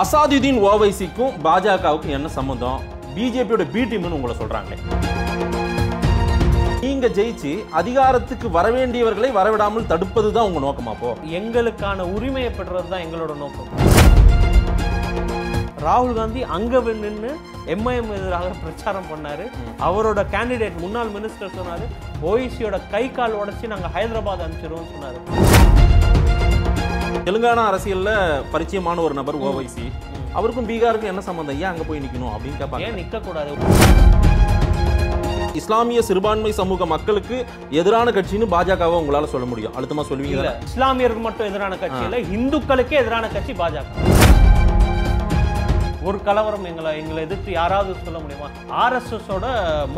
அசாதுதீன் ஓவைசிக்கும் பாஜகவுக்கும் என்ன சம்மந்தம் பிஜேபியோட பி டீம்னு உங்களை சொல்கிறாங்க நீங்க ஜெயிச்சு அதிகாரத்துக்கு வரவேண்டியவர்களை வரவிடாமல் தடுப்பது தான் உங்க நோக்கமா போ எங்களுக்கான உரிமையை பெறுறது தான் எங்களோட நோக்கம் ராகுல் காந்தி அங்க நின்று எம்ஐஎம் எதிராக பிரச்சாரம் பண்ணாரு அவரோட கேண்டிடேட் முன்னாள் மினிஸ்டர் சொன்னாரு ஓய்சியோட கை கால் உடச்சி நாங்கள் ஹைதராபாத் அனுப்பிச்சிருவோம் சொன்னாரு தெலுங்கானா அரசியலில் பரிச்சயமான ஒரு நபர் ஓவைசி அவருக்கும் பீகாருக்கும் என்ன சம்மந்தம் ஏன் அங்கே போய் நிற்கணும் அப்படின்னு கேட்பாங்க நிற்கக்கூடாது இஸ்லாமிய சிறுபான்மை சமூக மக்களுக்கு எதிரான கட்சின்னு பாஜகவை உங்களால சொல்ல முடியும் அழுத்தமா சொல்லுவீங்க இஸ்லாமியருக்கு மட்டும் எதிரான கட்சி இல்ல இந்துக்களுக்கே எதிரான கட்சி பாஜக ஒரு கலவரம் எங்களை எங்களை எதிர்த்து யாராவது சொல்ல முடியுமா ஆர்எஸ்எஸோட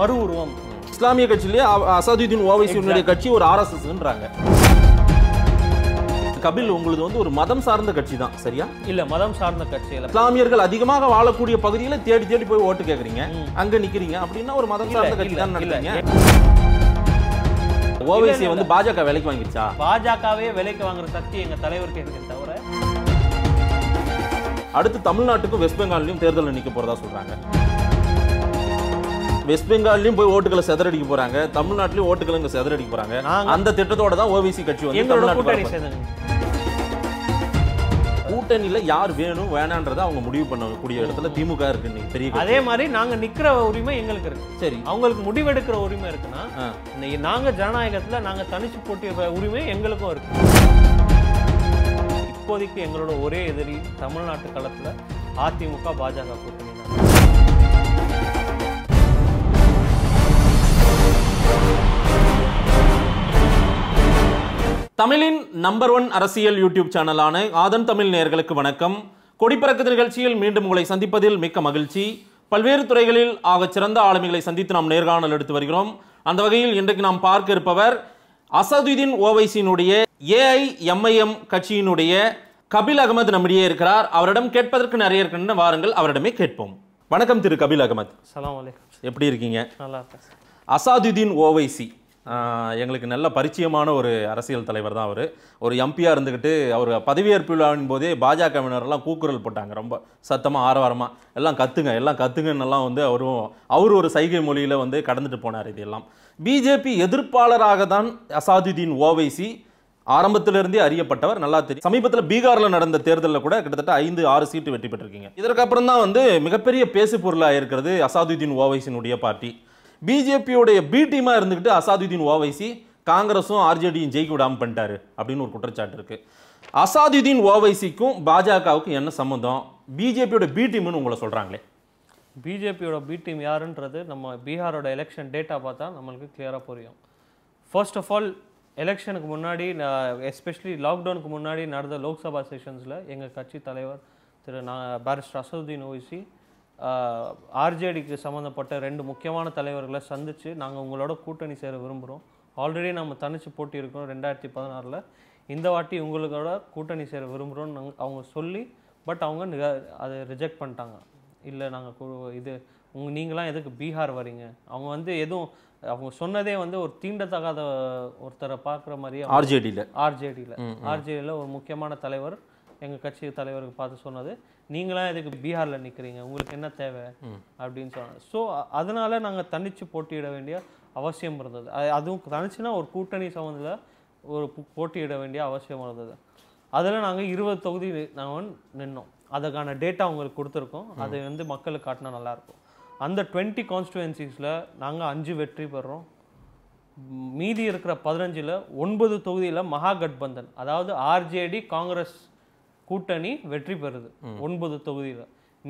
மறு உருவம் இஸ்லாமிய கட்சியிலேயே அசாதுதீன் ஓவைசியினுடைய கட்சி ஒரு ஆர்எஸ்எஸ்ன்றாங்க கபில் உங்களது வந்து ஒரு மதம் சார்ந்த கட்சி தான் சரியா இல்ல மதம் சார்ந்த கட்சி இல்ல இஸ்லாமியர்கள் அதிகமாக வாழக்கூடிய பகுதியில தேடி தேடி போய் ஓட்டு கேக்குறீங்க அங்க நிக்கிறீங்க அப்படின்னா ஒரு மதம் சார்ந்த கட்சி தான் நடத்துறீங்க ஓவைசி வந்து பாஜக விலைக்கு வாங்கிடுச்சா பாஜகவே விலைக்கு வாங்குற சக்தி எங்க தலைவருக்கு இருக்கு தவிர அடுத்து தமிழ்நாட்டுக்கும் வெஸ்ட் பெங்காலையும் தேர்தலில் நிக்க போறதா சொல்றாங்க வெஸ்ட் பெங்கால்லையும் போய் ஓட்டுகளை செதறடிக்க போறாங்க தமிழ்நாட்டிலயும் ஓட்டுகளை செதறடிக்க போறாங்க அந்த திட்டத்தோட தான் ஓபிசி கட்சி வந்து தமிழ்நாட்டு கூட்டணியில் யார் வேணும் வேணான்றதை அவங்க முடிவு பண்ணக்கூடிய இடத்துல திமுக இருக்கு இன்னைக்கு அதே மாதிரி நாங்கள் நிற்கிற உரிமை எங்களுக்கு இருக்கு சரி அவங்களுக்கு முடிவெடுக்கிற உரிமை இருக்குன்னா இன்னைக்கு நாங்கள் ஜனநாயகத்தில் நாங்கள் தனிச்சு போட்டிய உரிமை எங்களுக்கும் இருக்கு இப்போதைக்கு எங்களோட ஒரே எதிரி தமிழ்நாட்டு களத்தில் அதிமுக பாஜக கூட்டணி தமிழின் நம்பர் ஒன் அரசியல் யூடியூப் சேனலான ஆதன் தமிழ் நேர்களுக்கு வணக்கம் கொடிப்பறக்குது நிகழ்ச்சியில் மீண்டும் உங்களை சந்திப்பதில் மிக்க மகிழ்ச்சி பல்வேறு துறைகளில் ஆக சிறந்த ஆளுமைகளை சந்தித்து நாம் நேர்காணல் எடுத்து வருகிறோம் அந்த வகையில் இன்றைக்கு நாம் பார்க்க இருப்பவர் அசதுதீன் ஓவைசியினுடைய ஏஐஎம்ஐஎம் கட்சியினுடைய கபில் அகமது நம்மிடையே இருக்கிறார் அவரிடம் கேட்பதற்கு நிறைய இருக்கின்றன வாருங்கள் அவரிடமே கேட்போம் வணக்கம் திரு கபில் அகமது எப்படி இருக்கீங்க அசாதுதீன் ஓவைசி எங்களுக்கு நல்ல பரிச்சயமான ஒரு அரசியல் தலைவர் தான் அவர் ஒரு எம்பியாக இருந்துக்கிட்டு அவர் பதவியேற்பு விழாவின் போதே பாஜகவினரெல்லாம் கூக்குரல் போட்டாங்க ரொம்ப சத்தமாக ஆரவாரமாக எல்லாம் கற்றுங்க எல்லாம் கற்றுங்கன்னெல்லாம் வந்து அவரும் அவர் ஒரு சைகை மொழியில் வந்து கடந்துட்டு போனார் இதெல்லாம் பிஜேபி எதிர்ப்பாளராக தான் அசாதுதீன் ஓவைசி ஆரம்பத்திலிருந்தே அறியப்பட்டவர் நல்லா தெரியும் சமீபத்தில் பீகாரில் நடந்த தேர்தலில் கூட கிட்டத்தட்ட ஐந்து ஆறு சீட்டு வெற்றி பெற்றிருக்கீங்க இதற்கப்புறம் தான் வந்து மிகப்பெரிய பேசு பொருளாக இருக்கிறது அசாதுதீன் ஓவைசினுடைய பார்ட்டி பிஜேபியோடைய பி டீமாக இருந்துக்கிட்டு அசாதுதீன் ஓவைசி காங்கிரஸும் ஆர்ஜேடியும் ஜெயிக்க விடாமல் பண்ணிட்டாரு அப்படின்னு ஒரு குற்றச்சாட்டு இருக்குது அசாதுதீன் ஓவைசிக்கும் பாஜகவுக்கும் என்ன சம்மந்தம் பிஜேபியோட பி டீம்னு உங்களை சொல்கிறாங்களே பிஜேபியோட பி டீம் யாருன்றது நம்ம பீகாரோட எலெக்ஷன் டேட்டா பார்த்தா நம்மளுக்கு கிளியராக புரியும் ஃபர்ஸ்ட் ஆஃப் ஆல் எலெக்ஷனுக்கு முன்னாடி எஸ்பெஷலி லாக்டவுனுக்கு முன்னாடி நடந்த லோக்சபா செஷன்ஸில் எங்கள் கட்சி தலைவர் திரு நான் பாரிஸ்டர் அசதுதீன் ஓவைசி ஆர்ஜேடிக்கு சம்மந்தப்பட்ட ரெண்டு முக்கியமான தலைவர்களை சந்தித்து நாங்கள் உங்களோட கூட்டணி சேர விரும்புகிறோம் ஆல்ரெடி நம்ம தனிச்சு போட்டி இருக்கிறோம் ரெண்டாயிரத்தி பதினாறில் இந்த வாட்டி உங்களோட கூட்டணி சேர விரும்புகிறோன்னு அவங்க சொல்லி பட் அவங்க நிக அதை ரிஜெக்ட் பண்ணிட்டாங்க இல்லை நாங்கள் இது உங்க நீங்களாம் எதுக்கு பீகார் வரீங்க அவங்க வந்து எதுவும் அவங்க சொன்னதே வந்து ஒரு தீண்டத்தகாத ஒருத்தரை பார்க்குற மாதிரியே ஆர்ஜேடியில் ஆர்ஜேடியில் ஆர்ஜேடியில் ஒரு முக்கியமான தலைவர் எங்கள் கட்சி தலைவருக்கு பார்த்து சொன்னது நீங்களாம் இதுக்கு பீகாரில் நிற்கிறீங்க உங்களுக்கு என்ன தேவை அப்படின்னு சொன்னாங்க ஸோ அதனால் நாங்கள் தனித்து போட்டியிட வேண்டிய அவசியம் இருந்தது அதுவும் தனிச்சுன்னா ஒரு கூட்டணி சம்மந்தத்தில் ஒரு போட்டியிட வேண்டிய அவசியம் இருந்தது அதில் நாங்கள் இருபது தொகுதி நாங்கள் நின்னோம் அதுக்கான டேட்டா உங்களுக்கு கொடுத்துருக்கோம் அது வந்து மக்களுக்கு காட்டினா நல்லாயிருக்கும் அந்த டுவெண்ட்டி கான்ஸ்டுவன்சிஸில் நாங்கள் அஞ்சு வெற்றி பெறுறோம் மீதி இருக்கிற பதினஞ்சில் ஒன்பது தொகுதியில் மகா கட்பந்தன் அதாவது ஆர்ஜேடி காங்கிரஸ் கூட்டணி வெற்றி பெறுது ஒன்பது தொகுதியில்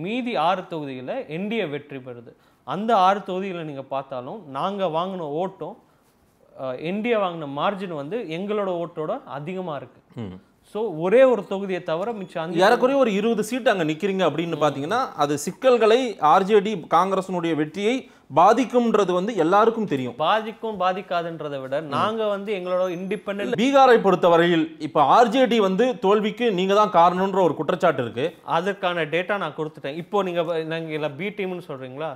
மீதி ஆறு தொகுதியில் என்டிஏ வெற்றி பெறுது அந்த ஆறு தொகுதியில் நீங்கள் பார்த்தாலும் நாங்கள் வாங்கின ஓட்டும் என்டிஏ வாங்கின மார்ஜின் வந்து எங்களோட ஓட்டோட அதிகமாக இருக்குது ஸோ ஒரே ஒரு தொகுதியை தவிர மிச்சம் ஏறக்குறைய ஒரு இருபது சீட் அங்கே நிற்கிறீங்க அப்படின்னு பார்த்தீங்கன்னா அது சிக்கல்களை ஆர்ஜேடி காங்கிரஸினுடைய வெற்றியை பாதிக்கும்ன்றது வந்து எல்லாருக்கும் தெரியும் பாதிக்கும் பாதிக்காதுன்றதை விட நாங்க வந்து எங்களோட இண்டிபெண்டன்ட் பீகாரை பொறுத்த வரையில் இப்போ ஆர்ஜேடி வந்து தோல்விக்கு நீங்க தான் காரணம்ன்ற ஒரு குற்றச்சாட்டு இருக்கு அதுக்கான டேட்டா நான் கொடுத்துட்டேன் இப்போ நீங்க நாங்க பி டீம்னு சொல்றீங்களா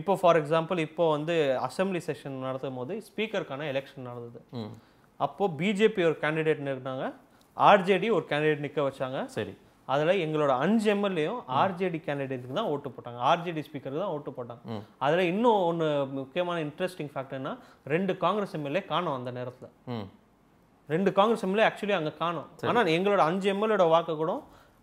இப்போ ஃபார் எக்ஸாம்பிள் இப்போ வந்து அசம்பிளி செஷன் நடத்தும் போது ஸ்பீக்கருக்கான எலெக்ஷன் நடந்தது அப்போ பிஜேபி ஒரு கேண்டிடேட் நிறுத்தினாங்க ஆர்ஜேடி ஒரு கேண்டிடேட் நிற்க வச்சாங்க சரி அதில் எங்களோட அஞ்சு எம்எல்ஏயும் ஆர்ஜேடி கேண்டிடேட்டுக்கு தான் ஓட்டு போட்டாங்க ஆர்ஜேடி ஸ்பீக்கருக்கு தான் ஓட்டு போட்டாங்க அதில் இன்னும் ஒன்று முக்கியமான இன்ட்ரெஸ்டிங் ஃபேக்டர்னா ரெண்டு காங்கிரஸ் எம்எல்ஏ காணும் அந்த நேரத்தில் ரெண்டு காங்கிரஸ் எம்எல்ஏ ஆக்சுவலி அங்கே காணும் ஆனால் எங்களோட அஞ்சு எம்எல்ஏட வாக்கு கூட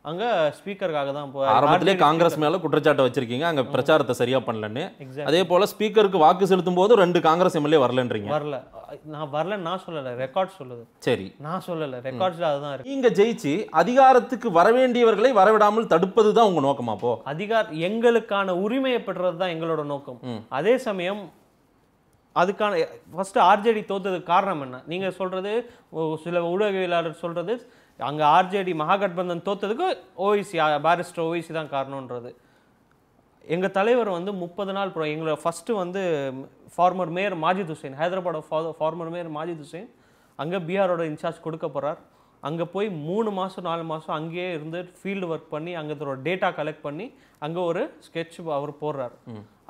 அங்க ஸ்பீக்கருக்காக தான் ஆரம்பத்திலே காங்கிரஸ் மேல குற்றச்சாட்டு வச்சிருக்கீங்க அங்க பிரச்சாரத்தை சரியா பண்ணலன்னு அதே போல ஸ்பீக்கருக்கு வாக்கு செலுத்தும் போது ரெண்டு காங்கிரஸ் எம்எல்ஏ வரலன்றீங்க வரல நான் வரல நான் சொல்லலை ரெக்கார்ட் சொல்லுது சரி நான் சொல்லலை ரெக்கார்ட்ஸில் அதுதான் இருக்கு நீங்கள் ஜெயிச்சு அதிகாரத்துக்கு வரவேண்டியவர்களை வரவிடாமல் தடுப்பது தான் உங்கள் நோக்கமா போ அதிகார எங்களுக்கான உரிமையை பெற்றது தான் எங்களோட நோக்கம் அதே சமயம் அதுக்கான ஃபஸ்ட்டு ஆர்ஜேடி தோத்ததுக்கு காரணம் என்ன நீங்கள் சொல்கிறது சில ஊடகவியலாளர் சொல்கிறது அங்கே ஆர்ஜேடி மகாகட்பந்தன் தோத்ததுக்கு ஓவிசி பாரிஸ்டர் ஓவிசி தான் காரணன்றது எங்கள் தலைவர் வந்து முப்பது நாள் ப்ரோ எங்களோட ஃபஸ்ட்டு வந்து ஃபார்மர் மேயர் மாஜித் ஹுசைன் ஹைதராபாடோட ஃபா ஃபார்மர் மேயர் மாஜித் ஹுசைன் அங்கே பிஆரோட இன்சார்ஜ் கொடுக்க போகிறார் அங்கே போய் மூணு மாதம் நாலு மாதம் அங்கேயே இருந்து ஃபீல்டு ஒர்க் பண்ணி அங்கே டேட்டா கலெக்ட் பண்ணி அங்கே ஒரு ஸ்கெட்ச் அவர் போடுறார்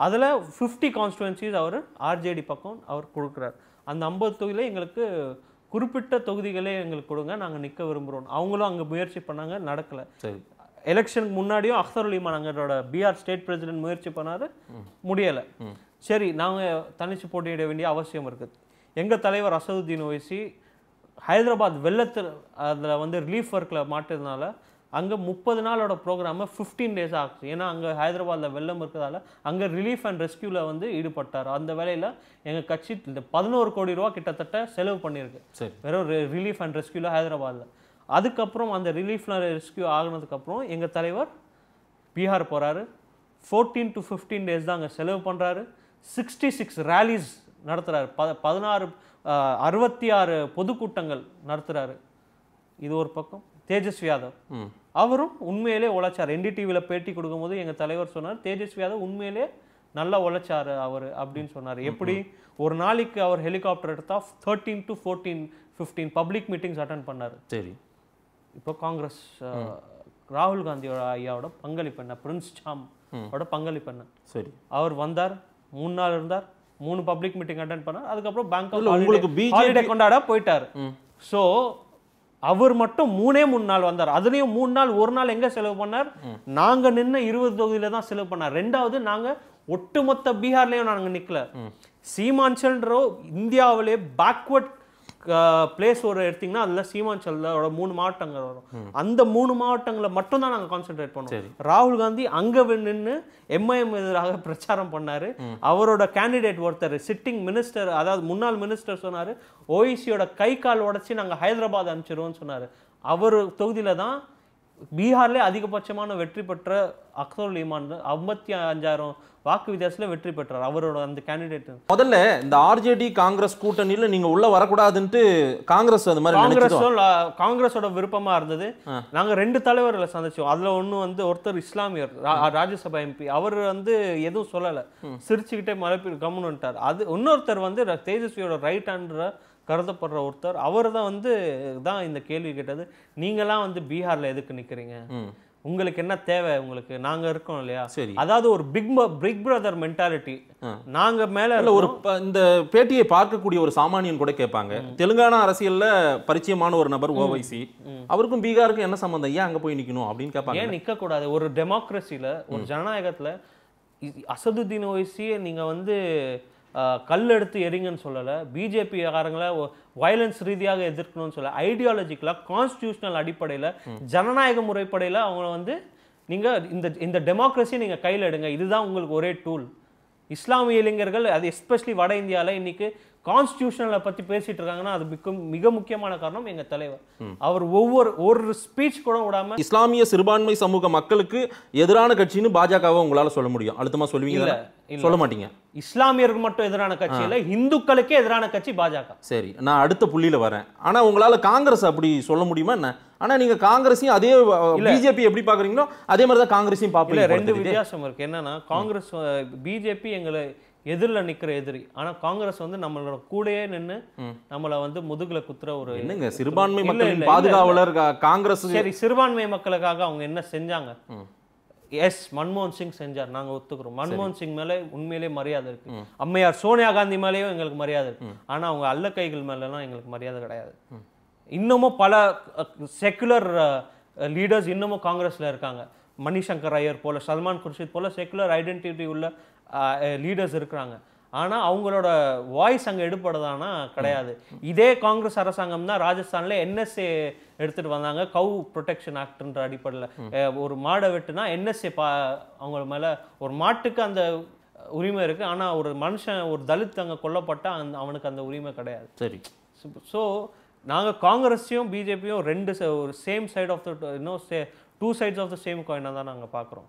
அதில் ஃபிஃப்டி கான்ஸ்டுவன்சிஸ் அவர் ஆர்ஜேடி பக்கம் அவர் கொடுக்குறார் அந்த ஐம்பது தொகுதியில் எங்களுக்கு குறிப்பிட்ட தொகுதிகளே எங்களுக்கு கொடுங்க நாங்கள் நிற்க விரும்புகிறோம் அவங்களும் அங்கே முயற்சி பண்ணாங்க நடக்கலை எலெக்ஷனுக்கு முன்னாடியும் அக்சர் அலிமான் அங்கரோட பீகார் ஸ்டேட் பிரசிடென்ட் முயற்சி பண்ணார் முடியலை சரி நாங்கள் தனிச்சு போட்டியிட வேண்டிய அவசியம் இருக்குது எங்கள் தலைவர் அசதுதீன் ஓய்சி ஹைதராபாத் வெள்ளத்தில் அதில் வந்து ரிலீஃப் ஒர்க்கில் மாட்டதுனால அங்கே முப்பது நாளோட ப்ரோக்ராமை ஃபிஃப்டீன் டேஸ் ஆகுது ஏன்னா அங்கே ஹைதராபாத்தில் வெள்ளம் இருக்கிறதால அங்கே ரிலீஃப் அண்ட் ரெஸ்கியூவில் வந்து ஈடுபட்டார் அந்த வேலையில் எங்கள் கட்சி இந்த பதினோரு கோடி ரூபா கிட்டத்தட்ட செலவு பண்ணியிருக்கு சரி வெறும் ரிலீஃப் அண்ட் ரெஸ்கியூவில் ஹைதராபாத்தில் அதுக்கப்புறம் அந்த ரிலீஃப்ல ரெஸ்கியூ ஆகினதுக்கப்புறம் எங்கள் தலைவர் பீகார் போகிறாரு ஃபோர்டீன் டு ஃபிஃப்டீன் டேஸ் தான் அங்கே செலவு பண்ணுறாரு சிக்ஸ்டி சிக்ஸ் ரேலிஸ் நடத்துகிறாரு ப பதினாறு அறுபத்தி ஆறு பொதுக்கூட்டங்கள் நடத்துகிறாரு இது ஒரு பக்கம் தேஜஸ்வி யாதவ் அவரும் உண்மையிலே உழைச்சார் என்டிடிவியில் பேட்டி கொடுக்கும்போது எங்கள் தலைவர் சொன்னார் தேஜஸ்வி யாதவ் உண்மையிலே நல்லா உழைச்சார் அவர் அப்படின்னு சொன்னார் எப்படி ஒரு நாளைக்கு அவர் ஹெலிகாப்டர் எடுத்தால் thirteen to fourteen fifteen public meetings attend பண்ணார் சரி இப்போ காங்கிரஸ் ராகுல் காந்தியோட ஐயாவோட பங்களிப்பு என்ன பிரின்ஸ் சாம் ஓட பங்களிப்பு என்ன சரி அவர் வந்தார் மூணு நாள் இருந்தார் மூணு பப்ளிக் மீட்டிங் அட்டன் பண்ணார் அதுக்கப்புறம் பேங்க் உங்களுக்கு பிஜேபி கொண்டாட போயிட்டார் ஸோ அவர் மட்டும் மூணே மூணு நாள் வந்தார் அதுலயும் மூணு நாள் ஒரு நாள் எங்க செலவு பண்ணார் நாங்க நின்ன இருபது தொகுதியில தான் செலவு பண்ணார் ரெண்டாவது நாங்க ஒட்டுமொத்த பீகார்லயும் நாங்க நிக்கல சீமான்சல்ன்றோ இந்தியாவிலே பேக்வர்ட் பிளேஸ் ஒரு எடுத்தீங்கன்னா அதில் சீமாஞ்சலோட மூணு மாவட்டங்கள் வரும் அந்த மூணு மாவட்டங்களை மட்டும் தான் நாங்கள் கான்சென்ட்ரேட் பண்ணோம் ராகுல் காந்தி அங்கே நின்று எம்ஐஎம் எதிராக பிரச்சாரம் பண்ணார் அவரோட கேண்டிடேட் ஒருத்தர் சிட்டிங் மினிஸ்டர் அதாவது முன்னாள் மினிஸ்டர் சொன்னார் ஓஇசியோட e கை கால் உடச்சி நாங்கள் ஹைதராபாத் அனுப்பிச்சிருவோம்னு சொன்னார் அவர் தொகுதியில் தான் பீகார்லேயே அதிகபட்சமான வெற்றி பெற்ற அக்தோல் ஈமான் ஐம்பத்தி அஞ்சாயிரம் வாக்கு வித்தியாசத்தில் வெற்றி பெற்றார் அவரோட அந்த கேண்டிடேட் முதல்ல இந்த ஆர்ஜேடி காங்கிரஸ் கூட்டணியில் நீங்கள் உள்ளே வரக்கூடாதுன்ட்டு காங்கிரஸ் அது மாதிரி காங்கிரஸ் காங்கிரஸோட விருப்பமாக இருந்தது நாங்கள் ரெண்டு தலைவர்களை சந்திச்சோம் அதில் ஒன்று வந்து ஒருத்தர் இஸ்லாமியர் ராஜ்யசபா எம்பி அவர் வந்து எதுவும் சொல்லலை சிரிச்சுக்கிட்டே மலைப்பி கம்முன்னுட்டார் அது இன்னொருத்தர் வந்து தேஜஸ்வியோட ரைட் ஹேண்டரை கருதப்படுற ஒருத்தர் அவர் தான் வந்து தான் இந்த கேள்வி கேட்டது நீங்களாம் வந்து பீகாரில் எதுக்கு நிற்கிறீங்க உங்களுக்கு என்ன தேவை உங்களுக்கு நாங்க இருக்கோம் இல்லையா சரி அதாவது ஒரு பிக் பிக் பிரதர் மென்டாலிட்டி நாங்க மேல ஒரு இந்த பேட்டியை பார்க்கக்கூடிய ஒரு சாமானியன் கூட கேட்பாங்க தெலுங்கானா அரசியல்ல பரிச்சயமான ஒரு நபர் ஓவைசி அவருக்கும் பீகாருக்கும் என்ன சம்பந்தம் ஏன் அங்க போய் நிக்கணும் அப்படின்னு கேட்பாங்க ஏன் நிக்க கூடாது ஒரு டெமோக்ரஸில ஒரு ஜனநாயகத்துல அசதுதீன் ஓவைசியை நீங்க வந்து கல் எடுத்து எரிங்கன்னு சொல்லலை பிஜேபி காரங்களை வயலன்ஸ் ரீதியாக எதிர்க்கணும்னு சொல்ல ஐடியாலஜிக்கலாக கான்ஸ்டியூஷனல் அடிப்படையில் ஜனநாயக முறைப்படையில் அவங்கள வந்து நீங்கள் இந்த இந்த டெமோக்ரஸி நீங்கள் கையில் எடுங்க இதுதான் உங்களுக்கு ஒரே டூல் இஸ்லாமிய இளைஞர்கள் அது எஸ்பெஷலி வட இந்தியாவில் இன்றைக்கி கான்ஸ்டியூஷனில் பற்றி பேசிட்டு இருக்காங்கன்னா அது மிக மிக முக்கியமான காரணம் எங்கள் தலைவர் அவர் ஒவ்வொரு ஒரு ஸ்பீச் கூட விடாமல் இஸ்லாமிய சிறுபான்மை சமூக மக்களுக்கு எதிரான கட்சின்னு பாஜகவை உங்களால் சொல்ல முடியும் அழுத்தமாக சொல்லுவீங்க சொல்ல மாட்டீங்க இஸ்லாமியருக்கு மட்டும் எதிரான கட்சி இல்லை இந்துக்களுக்கே எதிரான கட்சி பாஜக சரி நான் அடுத்த புள்ளியில் வரேன் ஆனால் உங்களால் காங்கிரஸ் அப்படி சொல்ல முடியுமா என்ன ஆனால் நீங்கள் காங்கிரஸையும் அதே பிஜேபி எப்படி பார்க்குறீங்களோ அதே மாதிரி தான் காங்கிரஸையும் பார்ப்பீங்க ரெண்டு வித்தியாசம் இருக்குது என்னன்னா காங்கிரஸ் பிஜேபி எங்களை எதிரில் நிற்கிற எதிரி ஆனால் காங்கிரஸ் வந்து நம்மளோட கூடயே நின்று நம்மளை வந்து முதுகுல குத்துற ஒரு என்னங்க சிறுபான்மை மக்களின் பாதுகாவலர் காங்கிரஸ் சரி சிறுபான்மை மக்களுக்காக அவங்க என்ன செஞ்சாங்க எஸ் மன்மோகன் சிங் செஞ்சார் நாங்கள் ஒத்துக்கிறோம் மன்மோகன் சிங் மேலே உண்மையிலே மரியாதை இருக்கு அம்மையார் சோனியா காந்தி மேலேயும் எங்களுக்கு மரியாதை இருக்கு ஆனால் அவங்க அல்ல கைகள் மேலெல்லாம் எங்களுக்கு மரியாதை கிடையாது இன்னமும் பல செக்குலர் லீடர்ஸ் இன்னமும் காங்கிரஸில் இருக்காங்க மணிசங்கர் ஐயர் போல சல்மான் குர்ஷித் போல செக்குலர் ஐடென்டிட்டி உள்ள லீடர்ஸ் இருக்கிறாங்க ஆனால் அவங்களோட வாய்ஸ் அங்கே எடுப்படுதானா கிடையாது இதே காங்கிரஸ் அரசாங்கம் தான் ராஜஸ்தானில் என்எஸ்ஏ எடுத்துகிட்டு வந்தாங்க கவு ப்ரொடெக்ஷன் ஆக்ட்ன்ற அடிப்படையில் ஒரு மாடை வெட்டுனா என்எஸ்ஏ பா அவங்க மேலே ஒரு மாட்டுக்கு அந்த உரிமை இருக்குது ஆனால் ஒரு மனுஷன் ஒரு தலித் அங்கே கொல்லப்பட்டால் அந்த அவனுக்கு அந்த உரிமை கிடையாது சரி ஸோ நாங்கள் காங்கிரஸையும் பிஜேபியும் ரெண்டு ஒரு சேம் சைட் ஆஃப் த இன்னும் say two sides of the same காயினா தான் நாங்க பாக்குறோம்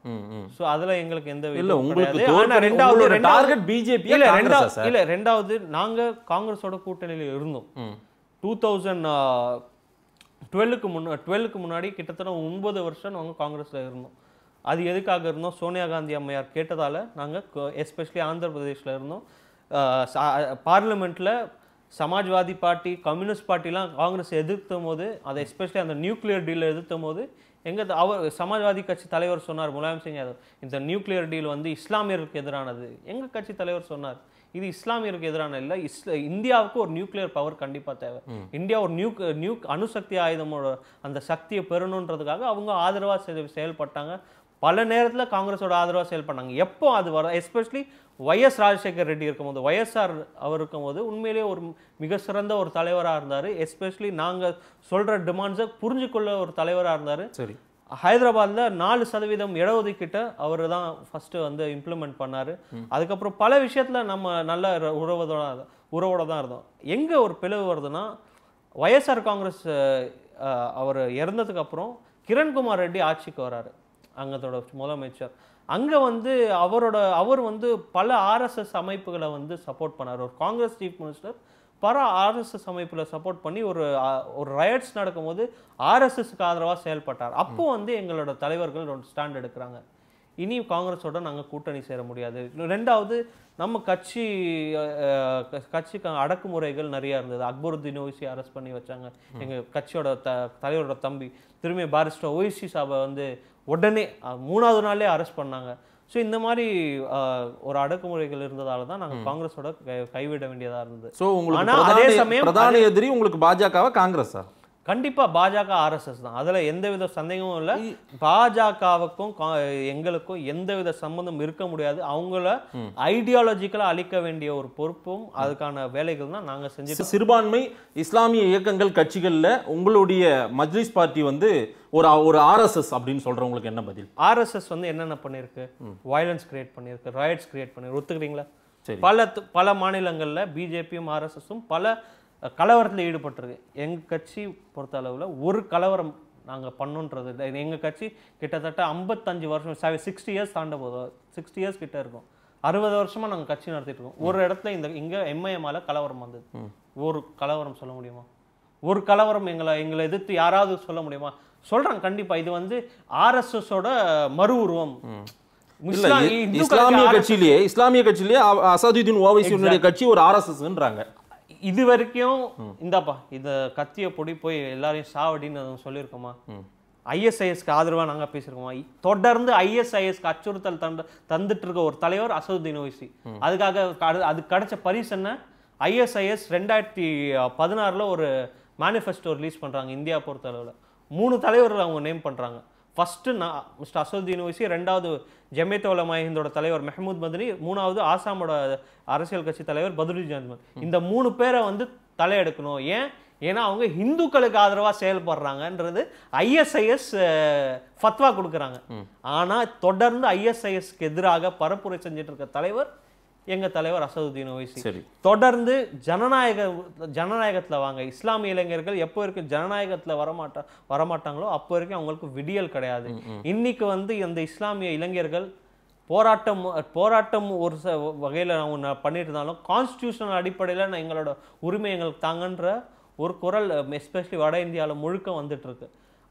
சோ அதுல எங்களுக்கு எந்த இல்ல உங்களுக்கு ஆனா ரெண்டாவது டார்கெட் பிஜேபி இல்ல ரெண்டாவது இல்ல ரெண்டாவது நாங்க காங்கிரஸோட கூட்டணியில இருந்தோம் டூ தௌசண்ட் டுவெல்லுக்கு முன்னா டுவெல்லுக்கு முன்னாடி கிட்டத்தட்ட ஒன்பது வருஷம் நாங்கள் காங்கிரஸ்ல இருந்தோம் அது எதுக்காக இருந்தோம் சோனியா காந்தி அம்மையார் கேட்டதால நாங்க எஸ்பெஷலி ஆந்திர பிரதேஷ்ல இருந்தோம் பார்லிமெண்ட்டில் சமாஜ்வாதி பார்ட்டி கம்யூனிஸ்ட் பார்ட்டிலாம் காங்கிரஸ் எதிர்த்தும் போது அதை எஸ்பெஷலி அந்த நியூக்ளியர் டீலை எதிர்த்தும் போது எங்கே அவர் சமாஜ்வாதி கட்சி தலைவர் சொன்னார் முலாயம் சிங் யாதவ் இந்த நியூக்ளியர் டீல் வந்து இஸ்லாமியருக்கு எதிரானது எங்கள் கட்சி தலைவர் சொன்னார் இது இஸ்லாமியருக்கு எதிரான இல்லை இஸ்ல இந்தியாவுக்கு ஒரு நியூக்ளியர் பவர் கண்டிப்பாக தேவை இந்தியா ஒரு நியூக் நியூக் அணுசக்தி ஆயுதமோட அந்த சக்தியை பெறணுன்றதுக்காக அவங்க ஆதரவாக செயல்பட்டாங்க பல நேரத்தில் காங்கிரஸோட ஆதரவாக செயல் பண்ணாங்க எப்போ அது வர எஸ்பெஷலி ஒய்எஸ் ராஜசேகர் ரெட்டி இருக்கும்போது ஒய்எஸ்ஆர் அவர் இருக்கும்போது உண்மையிலேயே ஒரு மிக சிறந்த ஒரு தலைவராக இருந்தார் எஸ்பெஷலி நாங்கள் சொல்கிற டிமாண்ட்ஸை புரிஞ்சுக்கொள்ள ஒரு தலைவராக இருந்தார் சரி ஹைதராபாத்தில் நாலு சதவீதம் இடஒதுக்கிட்ட அவர் தான் ஃபஸ்ட்டு வந்து இம்ப்ளிமெண்ட் பண்ணார் அதுக்கப்புறம் பல விஷயத்தில் நம்ம நல்ல உறவோட உறவோட தான் இருந்தோம் எங்கே ஒரு பிளவு வருதுன்னா ஒய்எஸ்ஆர் காங்கிரஸ் அவர் இறந்ததுக்கப்புறம் கிரண்குமார் ரெட்டி ஆட்சிக்கு வராரு அங்கத்தோட முதலமைச்சர் அங்கே வந்து அவரோட அவர் வந்து பல ஆர்எஸ்எஸ் அமைப்புகளை வந்து சப்போர்ட் பண்ணார் ஒரு காங்கிரஸ் சீஃப் மினிஸ்டர் பல ஆர்எஸ்எஸ் அமைப்பில் சப்போர்ட் பண்ணி ஒரு ஒரு ரயட்ஸ் நடக்கும்போது ஆர்எஸ்எஸ்க்கு ஆதரவாக செயல்பட்டார் அப்போ வந்து எங்களோட தலைவர்கள் ஒரு ஸ்டாண்ட் எடுக்கிறாங்க இனி காங்கிரஸோட நாங்கள் கூட்டணி சேர முடியாது ரெண்டாவது நம்ம கட்சி கட்சிக்கு அடக்குமுறைகள் நிறையா இருந்தது அக்பருத்தீன் ஓய்சி அரெஸ்ட் பண்ணி வச்சாங்க எங்கள் கட்சியோட த தலைவரோட தம்பி திரும்பி பாரிஸ்டர் ஓய்சி சாபை வந்து உடனே மூணாவது நாளே அரெஸ்ட் பண்ணாங்க ஸோ இந்த மாதிரி ஒரு அடக்குமுறைகள் இருந்ததால தான் நாங்கள் காங்கிரஸோட கைவிட வேண்டியதாக இருந்தது ஸோ உங்களுக்கு அதே சமயம் பிரதான எதிரி உங்களுக்கு பாஜகவா காங்கிரஸா கண்டிப்பாக பாஜக ஆர்எஸ்எஸ் தான் அதில் எந்தவித சந்தேகமும் இல்லை பாஜகவுக்கும் எங்களுக்கும் எந்தவித சம்பந்தம் இருக்க முடியாது அவங்கள ஐடியாலஜிக்கலாக அளிக்க வேண்டிய ஒரு பொறுப்பும் அதுக்கான வேலைகள் தான் நாங்கள் செஞ்சு சிறுபான்மை இஸ்லாமிய இயக்கங்கள் கட்சிகளில் உங்களுடைய மஜ்லிஸ் பார்ட்டி வந்து ஒரு ஒரு ஆர்எஸ்எஸ் அப்படின்னு சொல்கிறவங்களுக்கு என்ன பதில் ஆர்எஸ்எஸ் வந்து என்னென்ன பண்ணியிருக்கு வயலன்ஸ் கிரியேட் பண்ணியிருக்கு ராய்ட்ஸ் கிரியேட் பண்ணியிருக்கு ஒத்துக்கிறீங்களா பல பல மாநிலங்களில் பிஜேபியும் ஆர்எஸ்எஸும் பல கலவரத்தில் ஈடுபட்டிருக்கு எங்கள் கட்சி பொறுத்த அளவில் ஒரு கலவரம் நாங்கள் பண்ணுன்றது எங்கள் கட்சி கிட்டத்தட்ட ஐம்பத்தஞ்சு வருஷம் சிக்ஸ்டி இயர்ஸ் தாண்ட போதும் சிக்ஸ்டி இயர்ஸ் கிட்டே இருக்கும் அறுபது வருஷமாக நாங்கள் கட்சி நடத்திட்டு இருக்கோம் ஒரு இடத்துல இந்த இங்கே எம்ஐஎம்ஆல கலவரம் வந்தது ஒரு கலவரம் சொல்ல முடியுமா ஒரு கலவரம் எங்களை எங்களை எதிர்த்து யாராவது சொல்ல முடியுமா சொல்கிறாங்க கண்டிப்பாக இது வந்து ஆர்எஸ்எஸோட மறு உருவம் இஸ்லாமிய கட்சியிலேயே இஸ்லாமிய கட்சியிலேயே அசாதுதீன் ஓவைசியுடைய கட்சி ஒரு ஆர்எஸ்எஸ்ன்றாங்க இது வரைக்கும் இந்தாப்பா இந்த கத்தியை பொடி போய் எல்லாரையும் சாவடின்னு சொல்லியிருக்கோமா ஐஎஸ்ஐஎஸ்க்கு ஆதரவாக நாங்கள் பேசியிருக்கோமா தொடர்ந்து ஐஎஸ்ஐஎஸ்க்கு அச்சுறுத்தல் தந்து தந்துட்டு இருக்க ஒரு தலைவர் அசதுதீன் ஓய்சி அதுக்காக அது கிடைச்ச பரிசு என்ன ஐஎஸ்ஐஎஸ் ரெண்டாயிரத்தி பதினாறில் ஒரு மேனிஃபெஸ்டோ ரிலீஸ் பண்ணுறாங்க இந்தியா பொறுத்தளவில் மூணு தலைவர்கள் அவங்க நேம் பண்ணுறாங்க ஃபஸ்ட்டு நான் மிஸ்டர் அசதுதீன் ஓய்சி ரெண்டாவது ஜமியத்தோல மஹிந்தோட தலைவர் மெஹமூத் மதினி மூணாவது ஆசாமோட அரசியல் கட்சி தலைவர் பதுருஜி இந்த மூணு பேரை வந்து தலையெடுக்கணும் ஏன் ஏன்னா அவங்க இந்துக்களுக்கு ஆதரவாக செயல்படுறாங்கன்றது ஐஎஸ்ஐஎஸ் ஃபத்வா கொடுக்குறாங்க ஆனால் தொடர்ந்து ஐஎஸ்ஐஎஸ்க்கு எதிராக பரப்புரை செஞ்சிட்டு இருக்க தலைவர் எங்கள் தலைவர் அசதுதீன் ஓய்சி சரி தொடர்ந்து ஜனநாயக ஜனநாயகத்தில் வாங்க இஸ்லாமிய இளைஞர்கள் எப்போ வரைக்கும் ஜனநாயகத்தில் வரமாட்டா வரமாட்டாங்களோ அப்போ வரைக்கும் அவங்களுக்கு விடியல் கிடையாது இன்னைக்கு வந்து இந்த இஸ்லாமிய இளைஞர்கள் போராட்டம் போராட்டம் ஒரு ச வகையில் அவங்க பண்ணிட்டு இருந்தாலும் கான்ஸ்டியூஷனல் அடிப்படையில் நான் எங்களோட உரிமை எங்களுக்கு தாங்கன்ற ஒரு குரல் எஸ்பெஷலி வட இந்தியாவில் முழுக்க வந்துட்டு இருக்கு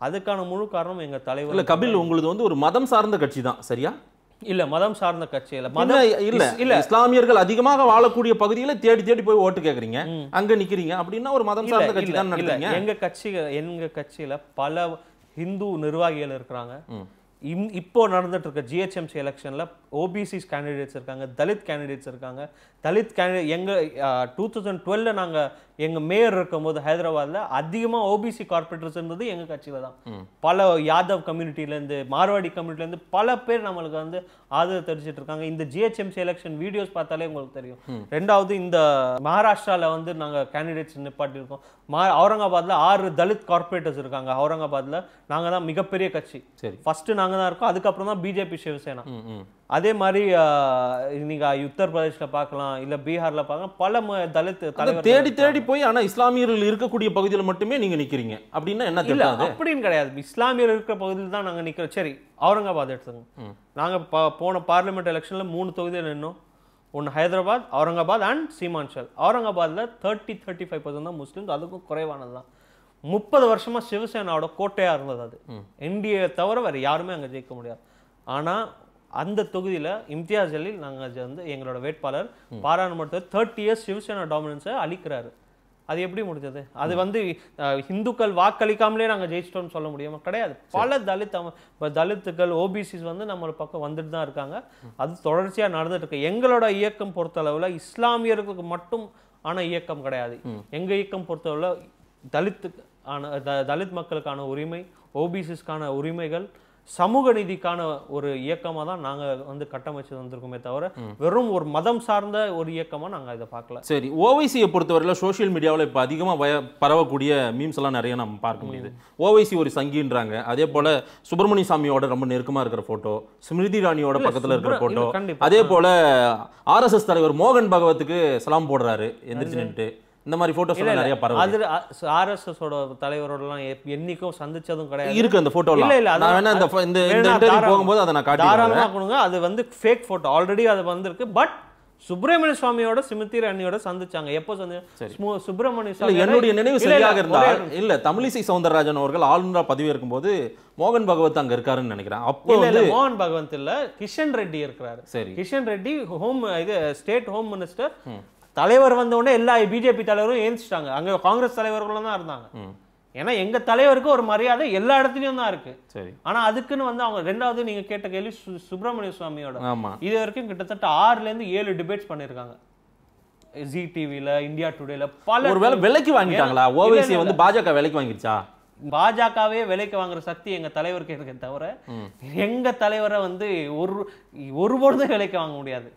அதுக்கான முழு காரணம் எங்கள் தலைவர் இல்லை கபில் உங்களுக்கு வந்து ஒரு மதம் சார்ந்த கட்சி தான் சரியா இல்ல மதம் சார்ந்த கட்சியில மதம் இல்ல இல்ல இஸ்லாமியர்கள் அதிகமாக வாழக்கூடிய பகுதியில தேடி தேடி போய் ஓட்டு கேக்குறீங்க அங்க நிக்கிறீங்க அப்படின்னா ஒரு மதம் சார்ந்த கட்சி தான் நடத்துறீங்க எங்க கட்சி எங்க கட்சியில பல ஹிந்து நிர்வாகிகள் இருக்கிறாங்க இப்போ நடந்துட்டு இருக்க ஜிஹெச்எம்சி எலெக்ஷன்ல ஓபிசிஸ் கேண்டிடேட்ஸ் இருக்காங்க தலித் கேண்டிடேட்ஸ் இருக்காங்க தலித் கேண்டிடேட் எங்கள் டூ தௌசண்ட் டுவெலில் நாங்கள் எங்கள் மேயர் இருக்கும்போது ஹைதராபாத்தில் அதிகமாக ஓபிசி கார்பரேட்டர்ஸ் இருந்தது எங்கள் கட்சியில் தான் பல யாதவ் கம்யூனிட்டியிலேருந்து மார்வாடி கம்யூனிட்டிலேருந்து பல பேர் நம்மளுக்கு வந்து ஆதரவு தெரிஞ்சிட்டு இருக்காங்க இந்த ஜிஹெச்எம்சி எலெக்ஷன் வீடியோஸ் பார்த்தாலே உங்களுக்கு தெரியும் ரெண்டாவது இந்த மகாராஷ்டிராவில் வந்து நாங்கள் கேண்டிடேட்ஸ் நிப்பாட்டியிருக்கோம் மா அவுரங்காபாத்தில் ஆறு தலித் கார்பரேட்டர்ஸ் இருக்காங்க அவுரங்காபாத்தில் நாங்கள் தான் மிகப்பெரிய கட்சி சரி ஃபஸ்ட்டு நாங்கள் தான் இருக்கோம் அதுக்கப்புறம் தான் பிஜேபி சிவசேனா அதே மாதிரி நீங்கள் உத்தரப்பிரதேஷில் பார்க்கலாம் இல்லை பீகார்ல பார்க்கலாம் பல தலித் தலைவர் தேடி தேடி போய் ஆனால் இஸ்லாமியர்கள் இருக்கக்கூடிய பகுதியில் மட்டுமே நீங்கள் நிற்கிறீங்க அப்படின்னா என்ன இல்லை அப்படின்னு கிடையாது இஸ்லாமியர் இருக்கிற பகுதியில் தான் நாங்கள் நிற்கிறோம் சரி அவுரங்காபாத் எடுத்துங்க நாங்க போன பார்லிமெண்ட் எலெக்ஷன்ல மூணு தொகுதியில் நின்னோம் ஒன்று ஹைதராபாத் அவுரங்காபாத் அண்ட் சீமான்ஷல் அவுரங்காபாத்தில் தேர்ட்டி தேர்ட்டி ஃபைவ் பர்சன்ட் தான் முஸ்லீம் அதுக்கும் குறைவானது தான் முப்பது வருஷமாக சிவசேனாவோட கோட்டையாக இருந்தது அது என்டிஏ தவிர வேறு யாருமே அங்கே ஜெயிக்க முடியாது ஆனால் அந்த தொகுதியில் இம்தியாஸ் ஜலீல் நாங்கள் வந்து எங்களோட வேட்பாளர் பாராளுமன்றத்தில் தேர்ட்டி இயர்ஸ் சிவசேனா டாமினன்ஸை அழிக்கிறாரு அது எப்படி முடிஞ்சது அது வந்து இந்துக்கள் வாக்களிக்காமலே நாங்கள் ஜெயிச்சிட்டோம்னு சொல்ல முடியுமா கிடையாது பல தலித் இப்போ தலித்துக்கள் ஓபிசிஸ் வந்து நம்ம பக்கம் வந்துட்டு தான் இருக்காங்க அது தொடர்ச்சியாக நடந்துட்டு இருக்கு எங்களோட இயக்கம் பொறுத்தளவில் இஸ்லாமியர்களுக்கு மட்டும் ஆன இயக்கம் கிடையாது எங்கள் இயக்கம் பொறுத்தளவில் தலித்துக்கு ஆன தலித் மக்களுக்கான உரிமை ஓபிசிஸ்க்கான உரிமைகள் சமூக நீதிக்கான ஒரு இயக்கமாக தான் நாங்கள் வந்து கட்டமைச்சு வந்திருக்கோமே தவிர வெறும் ஒரு மதம் சார்ந்த ஒரு இயக்கமாக நாங்கள் இதை பார்க்கல சரி ஓவைசியை பொறுத்தவரையில் சோஷியல் மீடியாவில் இப்போ அதிகமாக வய பரவக்கூடிய மீம்ஸ் எல்லாம் நிறைய நம்ம பார்க்க முடியுது ஓவைசி ஒரு சங்கின்றாங்க அதே போல் சுப்பிரமணிய சாமியோட ரொம்ப நெருக்கமாக இருக்கிற ஃபோட்டோ ஸ்மிருதி ராணியோட பக்கத்தில் இருக்கிற ஃபோட்டோ அதே போல் ஆர்எஸ்எஸ் தலைவர் மோகன் பகவத்துக்கு சலாம் போடுறாரு எந்திரிச்சுன்ட்டு இந்த மாதிரி போட்டோஸ் நிறைய பரவாயில்ல அது ஆர்எஸ்எஸோட தலைவரோடலாம் என்னைக்கும் சந்திச்சதும் கிடையாது இருக்கு அந்த போட்டோ இல்ல இல்ல நான் வேணா இந்த இந்த இன்டர்வியூ போகும்போது அதை நான் காட்டி கொடுங்க அது வந்து ஃபேக் ஃபோட்டோ ஆல்ரெடி அது வந்திருக்கு பட் சுப்பிரமணிய சுவாமியோட சிமித்தி அண்ணியோட சந்திச்சாங்க எப்போ சந்திச்சாங்க சுப்பிரமணிய சுவாமி என்னுடைய நினைவு சரியாக இருந்தால் இல்ல தமிழிசை சவுந்தரராஜன் அவர்கள் ஆளுநராக பதவி இருக்கும்போது மோகன் பகவத் அங்க இருக்காருன்னு நினைக்கிறேன் அப்போ மோகன் பகவத் இல்ல கிஷன் ரெட்டி இருக்கிறாரு சரி கிஷன் ரெட்டி ஹோம் இது ஸ்டேட் ஹோம் மினிஸ்டர் தலைவர் வந்தவுடனே எல்லா பிஜேபி தலைவரும் ஏந்திச்சிட்டாங்க அங்கே காங்கிரஸ் தலைவர்களும் தான் இருந்தாங்க ஏன்னா எங்கள் தலைவருக்கு ஒரு மரியாதை எல்லா இடத்துலையும் தான் இருக்கு சரி ஆனால் அதுக்குன்னு வந்து அவங்க ரெண்டாவது நீங்கள் கேட்ட கேள்வி சுப்பிரமணிய சுவாமியோட இது வரைக்கும் கிட்டத்தட்ட ஆறுலேருந்து ஏழு டிபேட்ஸ் பண்ணியிருக்காங்க ஜி டிவில இந்தியா டுடேல பல ஒருவேளை விலைக்கு வாங்கிட்டாங்களா ஓவைசி வந்து பாஜக விலைக்கு வாங்கிடுச்சா பாஜகவே விலைக்கு வாங்குற சக்தி எங்க தலைவருக்கு இருக்க தவிர எங்க தலைவரை வந்து ஒரு ஒரு விலைக்கு வாங்க முடியாது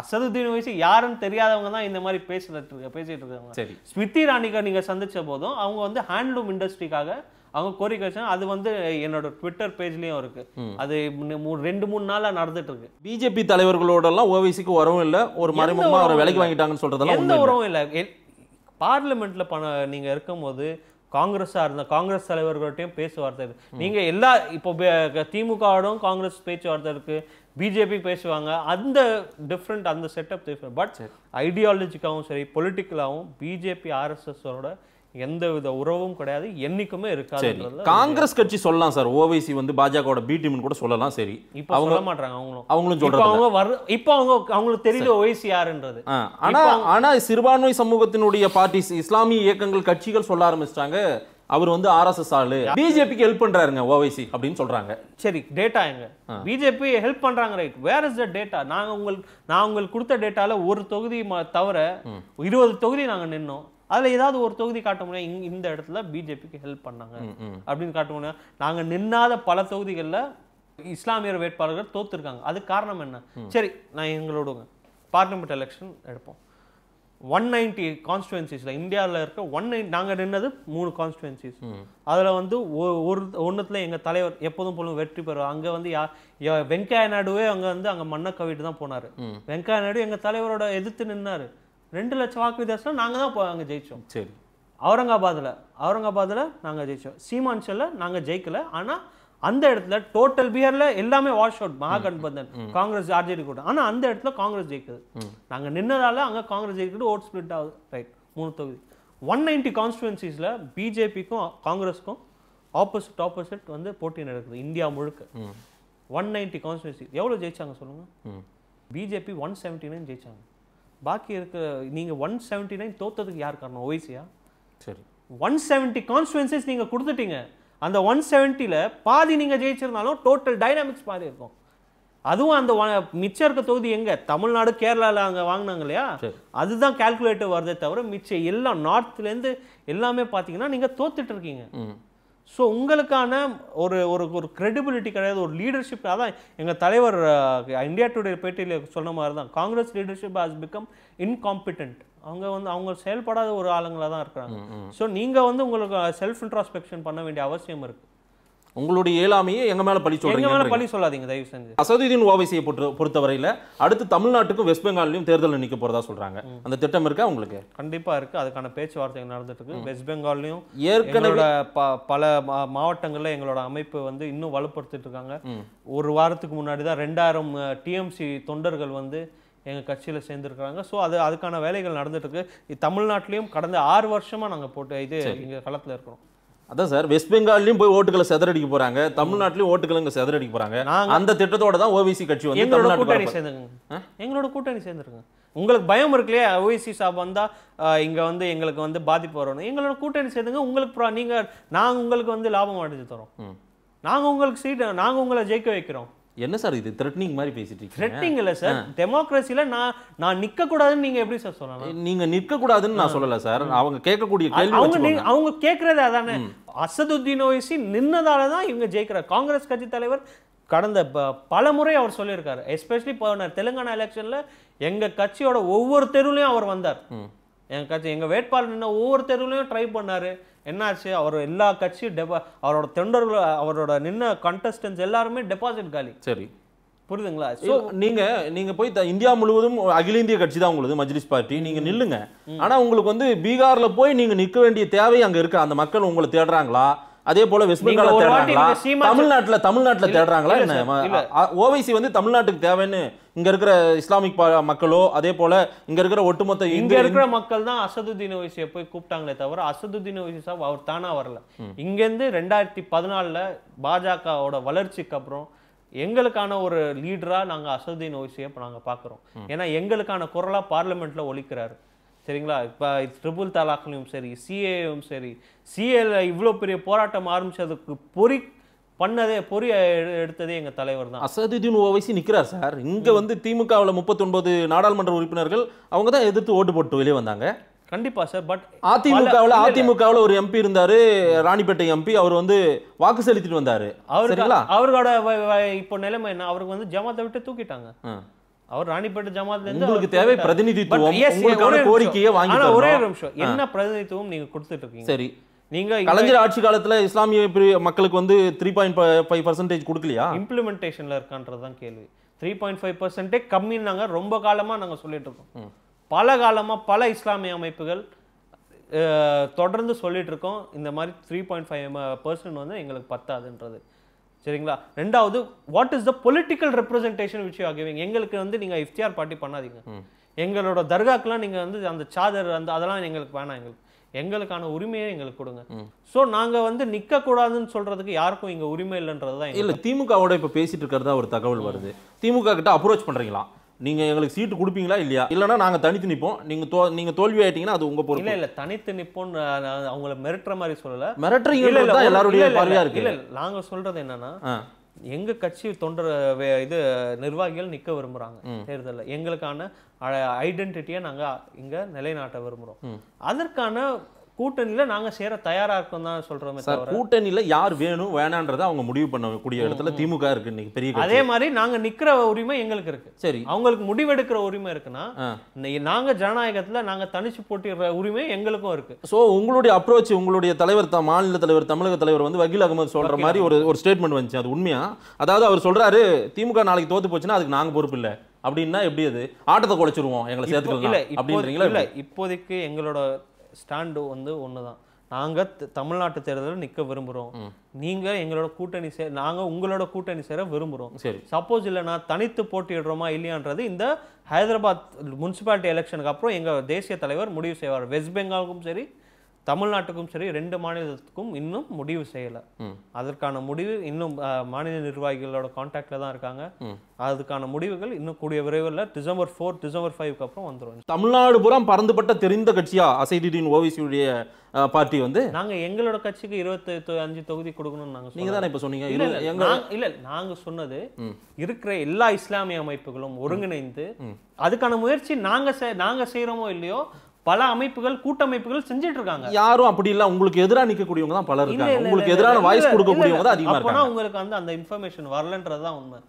அசதுதீன் வயசு யாருன்னு தெரியாதவங்க தான் இந்த மாதிரி பேசிட்டு இருக்க பேசிட்டு இருக்காங்க சரி ஸ்மிருதி ராணிகா நீங்க சந்திச்ச போதும் அவங்க வந்து ஹேண்ட்லூம் இண்டஸ்ட்ரிக்காக அவங்க கோரிக்கை வச்சாங்க அது வந்து என்னோட ட்விட்டர் பேஜ்லயும் இருக்கு அது ரெண்டு மூணு நாளா நடந்துட்டு இருக்கு பிஜேபி தலைவர்களோட எல்லாம் ஓவைசிக்கு உறவும் இல்லை ஒரு மறைமுகமா அவர் விலைக்கு வாங்கிட்டாங்கன்னு சொல்றதெல்லாம் எந்த உறவும் இல்ல பார்லிமெண்ட்ல பண நீங்க இருக்கும்போது காங்கிரஸாக இருந்தால் காங்கிரஸ் தலைவர்கள்ட்டையும் பேச்சுவார்த்தை இருக்குது நீங்கள் எல்லா இப்போ திமுகவோடும் காங்கிரஸ் பேச்சுவார்த்தை இருக்குது பிஜேபி பேசுவாங்க அந்த டிஃப்ரெண்ட் அந்த செட்டப் டிஃப்ரெண்ட் பட் ஐடியாலஜிக்காகவும் சரி பொலிட்டிக்கலாகவும் பிஜேபி ஆர்எஸ்எஸோட எந்த வித உறவும் கிடையாது என்னைக்குமே இருக்காது காங்கிரஸ் கட்சி சொல்லலாம் சார் ஓவைசி வந்து பாஜக பி கூட சொல்லலாம் சரி இப்ப அவங்க மாட்டாங்க அவங்களும் அவங்களும் சொல்றாங்க அவங்க வர இப்போ அவங்க அவங்களுக்கு தெரியல ஓவைசி யாருன்றது ஆனா ஆனா சிறுபான்மை சமூகத்தினுடைய பார்ட்டிஸ் இஸ்லாமிய இயக்கங்கள் கட்சிகள் சொல்ல ஆரம்பிச்சிட்டாங்க அவர் வந்து ஆர்எஸ்எஸ் ஆளு பிஜேபிக்கு ஹெல்ப் பண்றாருங்க ஓவைசி அப்படின்னு சொல்றாங்க சரி டேட்டா எங்க பிஜேபி ஹெல்ப் பண்றாங்க right where is the data நாங்க உங்களுக்கு நான் உங்களுக்கு கொடுத்த டேட்டால ஒரு தொகுதி தவிர இருபது தொகுதி நாங்க நின்னோம் அதுல ஏதாவது ஒரு தொகுதி காட்ட முடியும் இங் இந்த இடத்துல பிஜேபிக்கு ஹெல்ப் பண்ணாங்க அப்படின்னு காட்ட முடியும் நாங்க நின்னாத பல தொகுதிகளில் இஸ்லாமியர் வேட்பாளர்கள் தோத்துருக்காங்க அது காரணம் என்ன சரி நான் எங்களோட பார்லிமெண்ட் எலெக்ஷன் எடுப்போம் ஒன் நைன்டி கான்ஸ்டுவன்சிஸில் இந்தியாவில் இருக்க ஒன் நைன் நாங்கள் நின்னது மூணு கான்ஸ்டுவன்சிஸ் அதில் வந்து ஒரு ஒன்றுத்துல எங்கள் தலைவர் எப்போதும் போலும் வெற்றி பெறுவார் அங்கே வந்து யா வெங்கையா நாயுடுவே அங்கே வந்து அங்கே மன்ன கவிட்டு தான் போனாரு வெங்கையா நாயுடு எங்கள் தலைவரோட எதிர்த்து நின்னார் ரெண்டு லட்சம் வாக்கு வித்தியாசத்தில் நாங்கள் தான் இப்போ அங்கே ஜெயித்தோம் சரி அவுரங்காபாத்தில் அவுரங்காபாத்தில் நாங்கள் ஜெயித்தோம் சீமான்சலில் நாங்கள் ஜெயிக்கல ஆனால் அந்த இடத்துல டோட்டல் பிஹாரில் எல்லாமே wash out Mahagathbandhan Congress RJD கூட்டம் ஆனால் அந்த இடத்துல காங்கிரஸ் ஜெயிக்குது நாங்கள் நின்னதால அங்கே காங்கிரஸ் ஜெயிக்கிறது ஓட் ஸ்பிளிட் ஆகுது ரைட் மூணு தொகுதி ஒன் நைன்டி கான்ஸ்டுவன்சிஸில் பிஜேபிக்கும் காங்கிரஸுக்கும் ஆப்போசிட் ஆப்போசிட் வந்து போட்டி நடக்குது இந்தியா முழுக்க ஒன் நைன்டி கான்ஸ்டுவன்சி எவ்வளோ ஜெயிச்சாங்க சொல்லுங்கள் பிஜேபி ஒன் செவன்ட்டி நைன் ஜெயிச்சாங்க பாக்கி இருக்கிற நீங்கள் ஒன் செவன்ட்டி நைன் தோத்ததுக்கு யார் காரணம் ஓய்சியா சரி ஒன் செவன்ட்டி கான்ஸ்டுவன்சஸ் நீங்கள் கொடுத்துட்டீங்க அந்த ஒன் செவன்ட்டியில் பாதி நீங்கள் ஜெயிச்சிருந்தாலும் டோட்டல் டைனாமிக்ஸ் பாதி இருக்கும் அதுவும் அந்த மிச்சம் இருக்க தொகுதி எங்கே தமிழ்நாடு கேரளாவில் அங்கே வாங்கினாங்க இல்லையா அதுதான் கால்குலேட்டர் வருதே தவிர மிச்சம் எல்லாம் நார்த்லேருந்து எல்லாமே பார்த்தீங்கன்னா நீங்கள் தோத்துட்டு இருக்கீங்க ஸோ உங்களுக்கான ஒரு ஒரு ஒரு க்ரெடிபிலிட்டி கிடையாது ஒரு லீடர்ஷிப் அதான் எங்கள் தலைவர் இந்தியா டுடே பேட்டியில் சொன்ன மாதிரி தான் Congress leadership has become incompetent அவங்க வந்து அவங்க செயல்படாத ஒரு ஆளுங்களாக தான் இருக்கிறாங்க ஸோ நீங்கள் வந்து உங்களுக்கு செல்ஃப் இன்ட்ராஸ்பெக்ஷன் பண்ண வேண்டிய அவசியம் இருக்குது உங்களுடைய ஏழாமையை எங்க மேல பழி சொல்றீங்க மேல பழி சொல்லாதீங்க தயவு செஞ்சு அசதுதீன் ஓவைசியை பொறுத்த வரையில அடுத்து தமிழ்நாட்டுக்கும் வெஸ்ட் பெங்காலையும் தேர்தலில் நிக்க போறதா சொல்றாங்க அந்த திட்டம் இருக்கா உங்களுக்கு கண்டிப்பா இருக்கு அதுக்கான பேச்சுவார்த்தை நடந்துட்டு இருக்கு வெஸ்ட் பெங்கால்லையும் ஏற்கனவே பல மாவட்டங்கள்ல எங்களோட அமைப்பு வந்து இன்னும் வலுப்படுத்திட்டு இருக்காங்க ஒரு வாரத்துக்கு முன்னாடி தான் ரெண்டாயிரம் டிஎம்சி தொண்டர்கள் வந்து எங்கள் கட்சியில் சேர்ந்துருக்குறாங்க ஸோ அது அதுக்கான வேலைகள் நடந்துட்டு இருக்கு தமிழ்நாட்டிலையும் கடந்த ஆறு வருஷமாக நாங்கள் போட்டு இது இங்கே களத்தில் இருக்கிறோம் அதான் சார் வெஸ்ட் பெங்கால்லையும் போய் ஓட்டுகளை செதறடிக்க போறாங்க தமிழ்நாட்டிலும் ஓட்டுகளை செதறடிக்க போறாங்க அந்த திட்டத்தோட தான் ஓவிசி கட்சி வந்து எங்களோட கூட்டணி சேர்ந்துருங்க எங்களோட கூட்டணி சேர்ந்துருங்க உங்களுக்கு பயம் இருக்குல்லையா ஓவிசி சாப் வந்தா இங்க வந்து எங்களுக்கு வந்து பாதிப்பு வரணும் எங்களோட கூட்டணி சேர்ந்துங்க உங்களுக்கு நீங்க நாங்க உங்களுக்கு வந்து லாபம் அடைஞ்சு தரோம் நாங்க உங்களுக்கு சீட்டு நாங்க உங்களை ஜெயிக்க வைக்கிறோம் என்ன சார் இது த்ரெட்னிங் மாதிரி பேசிட்டு த்ரெட்னிங் இல்லை சார் டெமோக்ரஸியில் நான் நான் நிற்கக்கூடாதுன்னு நீங்க எப்படி சார் சொல்லலாம் நீங்கள் நிற்கக்கூடாதுன்னு நான் சொல்லலை சார் அவங்க கேட்கக்கூடிய கேள்வி அவங்க அவங்க கேட்குறது அதானே அசதுத்தீன் ஓய்சி நின்னதால தான் இவங்க ஜெயிக்கிறார் காங்கிரஸ் கட்சி தலைவர் கடந்த பல முறை அவர் சொல்லியிருக்காரு எஸ்பெஷலி போன தெலுங்கானா எலெக்ஷனில் எங்கள் கட்சியோட ஒவ்வொரு தெருவிலையும் அவர் வந்தார் எங்கள் கட்சி எங்கள் வேட்பாளர் நின்று ஒவ்வொரு தெருவிலையும் ட்ரை பண்ணார் என்னாச்சு அவர் எல்லா கட்சியும் டெபா அவரோட தொண்டர்கள் அவரோட நின்ன கண்டஸ்டன்ஸ் எல்லாருமே டெபாசிட் காலி சரி புரியுதுங்களா ஸோ நீங்க நீங்க போய் இந்தியா முழுவதும் அகில இந்திய கட்சி தான் உங்களுக்கு மஜ்லிஸ் பார்ட்டி நீங்க நில்லுங்க ஆனா உங்களுக்கு வந்து பீகார்ல போய் நீங்க நிற்க வேண்டிய தேவை அங்க இருக்கு அந்த மக்கள் உங்களை தேடுறாங்களா அதே போல வெஸ்ட் பெங்கால தேடுறாங்களா தமிழ்நாட்டில் தமிழ்நாட்டில் தேடுறாங்களா என்ன ஓவைசி வந்து தமிழ்நாட்டுக்கு தேவைன்னு இங்க இருக்கிற இஸ்லாமிக் மக்களோ அதே போல இங்க இருக்கிற ஒட்டுமொத்த இங்க இருக்கிற மக்கள் தான் அசதுதீன் ஓவைசிய போய் கூப்பிட்டாங்களே தவிர அசதுதீன் ஓவைசி சாப் அவர் தானா வரல இருந்து ரெண்டாயிரத்தி பதினாலுல பாஜகவோட வளர்ச்சிக்கு அப்புறம் எங்களுக்கான ஒரு லீடரா நாங்க அசதுதீன் ஓவைசியை இப்போ நாங்கள் பார்க்குறோம் ஏன்னா எங்களுக்கான குரலா பார்லிமெண்ட்ல ஒழிக்கிறாரு சரிங்களா இப்போ ட்ரிபிள் தலாக்லையும் சரி சிஏயும் சரி சிஏல இவ்வளோ பெரிய போராட்டம் ஆரம்பித்ததுக்கு பொறி பண்ணதே பொறி எடுத்ததே எங்கள் தலைவர் தான் அசதுதீன் ஓவைசி நிற்கிறார் சார் இங்கே வந்து திமுகவில் முப்பத்தொன்பது நாடாளுமன்ற உறுப்பினர்கள் அவங்க தான் எதிர்த்து ஓட்டு போட்டு வெளியே வந்தாங்க கண்டிப்பா சார் பட் அதிமுகவில் அதிமுகவில் ஒரு எம்பி இருந்தார் ராணிப்பேட்டை எம்பி அவர் வந்து வாக்கு செலுத்திட்டு வந்தார் அவருக்கு அவரோட இப்போ நிலைமை என்ன அவருக்கு வந்து ஜமாத்தை விட்டு தூக்கிட்டாங்க அவர் ராணிப்பேட்டை இருந்து உங்களுக்கு தேவை பிரதிநிதித்துவம் உங்களுக்கான கோரிக்கையை வாங்கி தரணும் ஒரே நிமிஷம் என்ன பிரதிநிதித்துவம் நீங்க கொடுத்துட்டு இருக்கீங்க சரி நீங்க கலைஞர் ஆட்சி காலத்துல இஸ்லாமிய மக்களுக்கு வந்து த்ரீ பாயிண்ட் ஃபைவ் பர்சன்டேஜ் கொடுக்கலையா இம்ப்ளிமெண்டேஷன்ல இருக்கான்றது தான் கேள்வி த்ரீ பாயிண்ட் ஃபைவ் பர்சன்டே கம்மின்னு நாங்க ரொம்ப காலமா நாங்க சொல்லிட்டு இருக்கோம் பல காலமா பல இஸ்லாமிய அமைப்புகள் தொடர்ந்து சொல்லிட்டு இருக்கோம் இந்த மாதிரி த்ரீ பாயிண்ட் ஃபைவ் பர்சன்ட் வந்து எங்களுக்கு பத்தாதுன்றது சரிங்களா ரெண்டாவது what is the political representation விஷயம் ஆகியவங்க எங்களுக்கு வந்து நீங்கள் இஃப்தியார் பாட்டி பண்ணாதீங்க எங்களோட தர்காக்கெலாம் நீங்கள் வந்து அந்த சாதர் அந்த அதெல்லாம் எங்களுக்கு வேணாம் எங்களுக்கு எங்களுக்கான உரிமையை எங்களுக்கு கொடுங்க ஸோ நாங்கள் வந்து நிற்கக்கூடாதுன்னு சொல்கிறதுக்கு யாருக்கும் இங்கே உரிமை இல்லைன்றது தான் இல்லை திமுகவோட இப்போ பேசிட்டு இருக்கிறதா ஒரு தகவல் வருது திமுக கிட்ட அப்ரோச் பண்ணுறீங்களா நீங்கள் எங்களுக்கு சீட்டு கொடுப்பீங்களா இல்லையா இல்லைனா நாங்கள் தனித்து நிற்போம் நீங்கள் தோ நீங்கள் தோல்வி ஆயிட்டீங்கன்னா அது உங்கள் பொருள் இல்லை இல்லை தனித்து நிற்போம்னு அவங்கள மிரட்டுற மாதிரி சொல்லலை மிரட்டுறீங்க இல்லை எல்லாருடைய பார்வையாக இருக்கு இல்லை நாங்கள் சொல்கிறது என்னன்னா எங்க கட்சி தொண்டர் இது நிர்வாகிகள் நிக்க விரும்புறாங்க தேர்தலில் எங்களுக்கான ஐடென்டிட்டியை நாங்க இங்க நிலைநாட்ட விரும்புறோம் அதற்கான கூட்டணியில் நாங்கள் சேர தயாராக இருக்கோம் தான் சொல்கிறோம் சார் கூட்டணியில் யார் வேணும் வேணான்றதை அவங்க முடிவு பண்ணக்கூடிய இடத்துல திமுக இருக்கு இன்னைக்கு பெரிய அதே மாதிரி நாங்கள் நிற்கிற உரிமை எங்களுக்கு இருக்கு சரி அவங்களுக்கு முடிவெடுக்கிற உரிமை இருக்குன்னா நாங்கள் ஜனநாயகத்தில் நாங்கள் தனிச்சு போட்டிடுற உரிமை எங்களுக்கும் இருக்கு ஸோ உங்களுடைய அப்ரோச் உங்களுடைய தலைவர் மாநில தலைவர் தமிழக தலைவர் வந்து வகில் அகமது சொல்ற மாதிரி ஒரு ஒரு ஸ்டேட்மெண்ட் வந்துச்சு அது உண்மையா அதாவது அவர் சொல்றாரு திமுக நாளைக்கு தோத்து போச்சுன்னா அதுக்கு நாங்கள் பொறுப்பு இல்லை அப்படின்னா எப்படி அது ஆட்டத்தை குறைச்சிருவோம் எங்களை சேர்த்துக்கலாம் அப்படின்றீங்களா இல்லை இப்போதைக்கு எங்களோட ஸ்டாண்டு வந்து ஒன்று தான் நாங்கள் தமிழ்நாட்டு தேர்தலில் நிற்க விரும்புகிறோம் நீங்கள் எங்களோட கூட்டணி சே நாங்கள் உங்களோட கூட்டணி சேர விரும்புகிறோம் சரி சப்போஸ் இல்லைனா தனித்து போட்டியிடுறோமா இல்லையான்றது இந்த ஹைதராபாத் முனிசிபாலிட்டி எலெக்ஷனுக்கு அப்புறம் எங்கள் தேசிய தலைவர் முடிவு செய்வார் வெஸ்ட் பெங்காலுக்கும் சரி தமிழ்நாட்டுக்கும் சரி ரெண்டு மாநிலத்துக்கும் இன்னும் முடிவு செய்யலை அதற்கான முடிவு இன்னும் மாநில நிர்வாகிகளோட கான்டாக்டில் தான் இருக்காங்க அதுக்கான முடிவுகள் இன்னும் கூடிய விரைவில் டிசம்பர் ஃபோர் டிசம்பர் ஃபைவ்க்கு அப்புறம் வந்துடும் தமிழ்நாடு புறம் பறந்துபட்ட தெரிந்த கட்சியா அசைடிடின் ஓவிசியுடைய பார்ட்டி வந்து நாங்க எங்களோட கட்சிக்கு இருபத்தி அஞ்சு தொகுதி கொடுக்கணும்னு நாங்க நீங்க தானே இப்ப சொன்னீங்க இல்ல நாங்க சொன்னது இருக்கிற எல்லா இஸ்லாமிய அமைப்புகளும் ஒருங்கிணைந்து அதுக்கான முயற்சி நாங்க நாங்க செய்யறோமோ இல்லையோ பல அமைப்புகள் கூட்டமைப்புகள் செஞ்சுட்டு இருக்காங்க யாரும் அப்படி இல்ல உங்களுக்கு எதிராக நிக்கக்கூடியவங்க தான் பலர் இருக்காங்க உங்களுக்கு எதிரான வாய்ஸ் கொடுக்கக்கூடியவங்க தான் அதிகமா இருக்காங்க உங்களுக்கு வந்து அந்த இன்ஃபர்மேஷன் வரலன்றது தான் உண்மை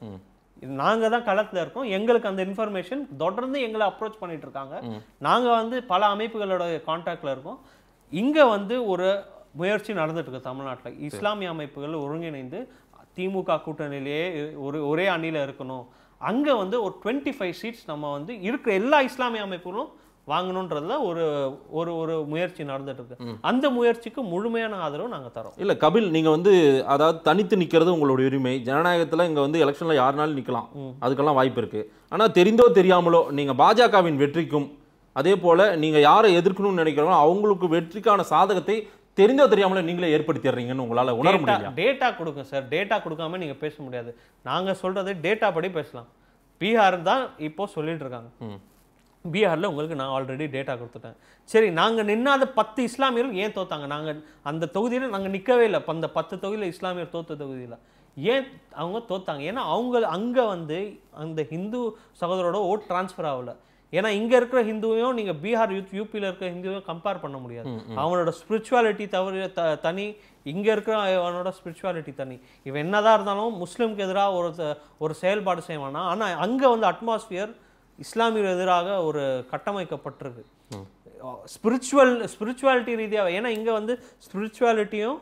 நாங்க தான் களத்துல இருக்கோம் எங்களுக்கு அந்த இன்ஃபர்மேஷன் தொடர்ந்து எங்களை அப்ரோச் பண்ணிட்டு இருக்காங்க நாங்க வந்து பல அமைப்புகளோட கான்டாக்ட்ல இருக்கோம் இங்க வந்து ஒரு முயற்சி நடந்துட்டு இருக்கு தமிழ்நாட்டில் இஸ்லாமிய அமைப்புகள் ஒருங்கிணைந்து திமுக கூட்டணியிலேயே ஒரு ஒரே அணியில் இருக்கணும் அங்கே வந்து ஒரு டுவெண்ட்டி ஃபைவ் சீட்ஸ் நம்ம வந்து இருக்கிற எல்லா இஸ்லாமிய அமைப்புகளும் வாங்கணுன்றதுல ஒரு ஒரு ஒரு முயற்சி நடந்துட்டு இருக்கு அந்த முயற்சிக்கு முழுமையான ஆதரவு நாங்கள் தரோம் இல்லை கபில் நீங்கள் வந்து அதாவது தனித்து நிற்கிறது உங்களுடைய உரிமை ஜனநாயகத்தில் இங்கே வந்து எலெக்ஷனில் யாருனாலும் நிற்கலாம் அதுக்கெல்லாம் வாய்ப்பு இருக்குது ஆனால் தெரிந்தோ தெரியாமலோ நீங்கள் பாஜகவின் வெற்றிக்கும் அதே போல் நீங்கள் யாரை எதிர்க்கணும்னு நினைக்கிறோம் அவங்களுக்கு வெற்றிக்கான சாதகத்தை தெரிந்தோ தெரியாமல நீங்களே ஏற்படுத்திடுறீங்கன்னு உங்களால் உணர முடியும் டேட்டா கொடுங்க சார் டேட்டா கொடுக்காம நீங்கள் பேச முடியாது நாங்கள் சொல்கிறது டேட்டா படி பேசலாம் பீகார் தான் இப்போ சொல்லிட்டு இருக்காங்க பீகாரில் உங்களுக்கு நான் ஆல்ரெடி டேட்டா கொடுத்துட்டேன் சரி நாங்கள் நின்னாத பத்து இஸ்லாமியர்கள் ஏன் தோத்தாங்க நாங்கள் அந்த தொகுதியில் நாங்கள் நிற்கவே இல்லை அந்த பத்து தொகுதியில் இஸ்லாமியர் தோத்த தொகுதியில் ஏன் அவங்க தோத்தாங்க ஏன்னா அவங்க அங்கே வந்து அந்த ஹிந்து சகோதரோட ஓட் டிரான்ஸ்ஃபர் ஆகலை ஏன்னா இங்கே இருக்கிற ஹிந்துவையும் நீங்கள் பீகார் யூத் யூபியில் இருக்கிற ஹிந்துவையும் கம்பேர் பண்ண முடியாது அவனோட ஸ்பிரிச்சுவாலிட்டி தவிர த தனி இங்கே இருக்கிற அவனோட ஸ்பிரிச்சுவாலிட்டி தனி இவன் என்னதான் இருந்தாலும் முஸ்லீம்க்கு எதிராக ஒரு ஒரு செயல்பாடு செய்வானா ஆனால் அங்கே வந்து அட்மாஸ்ஃபியர் இஸ்லாமியர் எதிராக ஒரு கட்டமைக்கப்பட்டிருக்கு ஸ்பிரிச்சுவல் ஸ்பிரிச்சுவாலிட்டி ரீதியாக ஏன்னா இங்கே வந்து ஸ்பிரிச்சுவாலிட்டியும்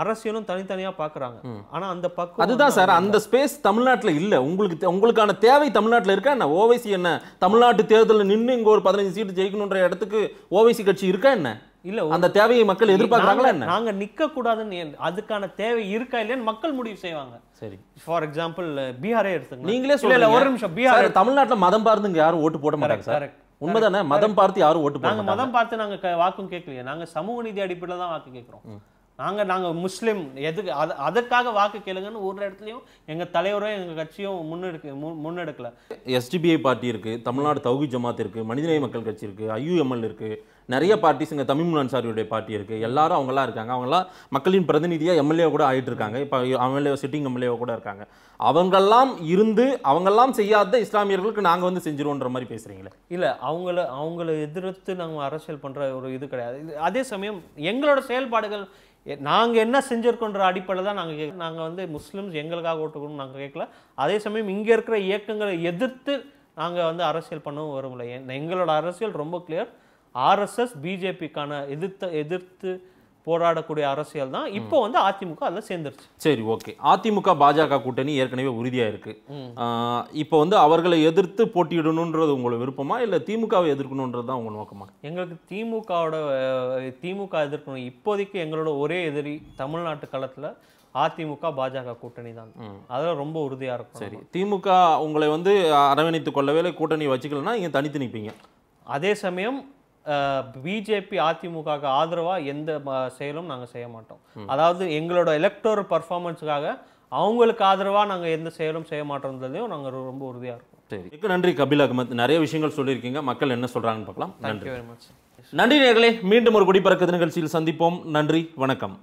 அரசியலும் தனித்தனியாக பார்க்குறாங்க ஆனால் அந்த பக்கம் அதுதான் சார் அந்த ஸ்பேஸ் தமிழ்நாட்டில் இல்லை உங்களுக்கு உங்களுக்கான தேவை தமிழ்நாட்டில் இருக்கா என்ன ஓவைசி என்ன தமிழ்நாட்டு தேர்தலில் நின்று இங்கே ஒரு பதினஞ்சு சீட்டு ஜெயிக்கணுன்ற இடத்துக்கு ஓவைசி கட்சி இருக்கா என்ன இல்ல அந்த தேவையை மக்கள் எதிர்பார்க்கறாங்களா என்ன நாங்க நிக்க கூடாதுன்னு அதுக்கான தேவை இருக்கா இல்லையான்னு மக்கள் முடிவு செய்வாங்க சரி ஃபார் எக்ஸாம்பிள் பீகாரே எடுத்துங்க நீங்களே சொல்லல ஒரு நிமிஷம் பீகார் தமிழ்நாட்டுல மதம் பார்த்துங்க யாரும் ஓட்டு போட மாட்டாங்க சார் உண்மைதானே மதம் பார்த்து யாரும் ஓட்டு போட நாங்க மதம் பார்த்து நாங்க வாக்கும் கேட்கலையே நாங்க சமூக நீதி அடிப்படையில் தான் வாக்கு கேட்கிறோம் நாங்க நாங்க முஸ்லீம் எதுக்கு அது அதற்காக வாக்கு கேளுங்கன்னு ஒரு இடத்துலையும் எங்க தலைவரும் எங்க கட்சியும் முன்னெடுக்க முன்னெடுக்கல எஸ்டிபிஐ பார்ட்டி இருக்கு தமிழ்நாடு தௌகி ஜமாத் இருக்கு மனிதநேய மக்கள் கட்சி இருக்கு ஐயுஎம்எல் இருக்கு நிறைய பார்ட்டிஸ் இங்கே தமிமுன் அன்சாரியுடைய பார்ட்டி இருக்குது எல்லாரும் அவங்களாம் இருக்காங்க அவங்களாம் மக்களின் பிரதிநிதியாக எம்எல்ஏ கூட ஆகிட்டு இருக்காங்க இப்போ எம்எல்ஏ சிட்டிங் எம்எல்ஏ கூட இருக்காங்க அவங்கெல்லாம் இருந்து அவங்கெல்லாம் செய்யாத இஸ்லாமியர்களுக்கு நாங்கள் வந்து செஞ்சிருவோன்ற மாதிரி பேசுகிறீங்களே இல்லை அவங்கள அவங்கள எதிர்த்து நாங்கள் அரசியல் பண்ணுற ஒரு இது கிடையாது அதே சமயம் எங்களோட செயல்பாடுகள் நாங்கள் என்ன செஞ்சுருக்கோன்ற அடிப்படையில் தான் நாங்கள் நாங்கள் வந்து முஸ்லீம்ஸ் எங்களுக்காக ஓட்டுக்கணும்னு நாங்கள் கேட்கல அதே சமயம் இங்கே இருக்கிற இயக்கங்களை எதிர்த்து நாங்கள் வந்து அரசியல் பண்ணவும் வரும்ல எங்களோட அரசியல் ரொம்ப கிளியர் ஆர்எஸ்எஸ் பிஜேபிக்கான எதிர்த்த எதிர்த்து போராடக்கூடிய அரசியல் தான் இப்போ வந்து அதிமுக அதில் சேர்ந்துருச்சு சரி ஓகே அதிமுக பாஜக கூட்டணி ஏற்கனவே உறுதியாக இருக்கு இப்போ வந்து அவர்களை எதிர்த்து போட்டியிடணுன்றது உங்களோட விருப்பமா இல்லை திமுகவை எதிர்க்கணுன்றது தான் உங்கள் நோக்கமா எங்களுக்கு திமுகவோட திமுக எதிர்க்கணும் இப்போதைக்கு எங்களோட ஒரே எதிரி தமிழ்நாட்டு களத்தில் அதிமுக பாஜக கூட்டணி தான் அதில் ரொம்ப உறுதியாக இருக்கும் சரி திமுக உங்களை வந்து அரவணைத்து கொள்ளவே கூட்டணி வச்சுக்கலன்னா இங்கே தனித்து நிற்பீங்க அதே சமயம் பிஜேபி அதிமுகவுக்கு ஆதரவாக எந்த செயலும் நாங்கள் செய்ய மாட்டோம் அதாவது எங்களோட எலக்டோரல் பர்ஃபார்மன்ஸுக்காக அவங்களுக்கு ஆதரவாக நாங்கள் எந்த செயலும் செய்ய மாட்டோம்ன்றதையும் நாங்கள் ரொம்ப உறுதியாக இருக்கோம் சரி மிக்க நன்றி கபில் அகமத் நிறைய விஷயங்கள் சொல்லியிருக்கீங்க மக்கள் என்ன சொல்கிறாங்கன்னு பார்க்கலாம் நன்றி வெரி மச் நன்றி நேர்களே மீண்டும் ஒரு குடிபறக்கத்து நிகழ்ச்சியில் சந்திப்போம் நன்றி வணக்கம்